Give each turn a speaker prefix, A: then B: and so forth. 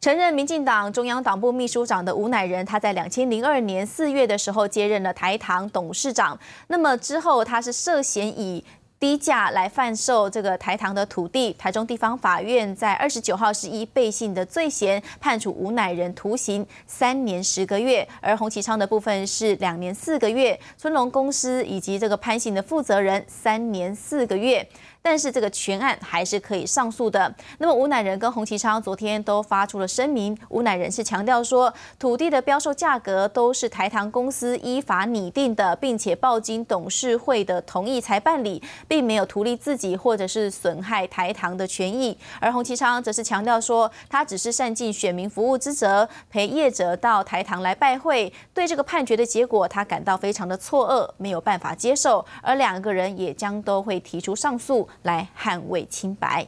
A: 曾任民进党中央党部秘书长的吴乃仁，他在两千零二年四月的时候接任了台糖董事长。那么之后，他是涉嫌以。低价来贩售这个台糖的土地，台中地方法院在二十九号是以背信的罪嫌判处吴乃仁徒刑三年十个月，而洪其昌的部分是两年四个月，春龙公司以及这个潘姓的负责人三年四个月，但是这个全案还是可以上诉的。那么吴乃仁跟洪其昌昨天都发出了声明，吴乃仁是强调说，土地的标售价格都是台糖公司依法拟定的，并且报经董事会的同意才办理。并没有图利自己，或者是损害台糖的权益。而洪其昌则是强调说，他只是善尽选民服务之责，陪业者到台糖来拜会。对这个判决的结果，他感到非常的错愕，没有办法接受。而两个人也将都会提出上诉来捍卫清白。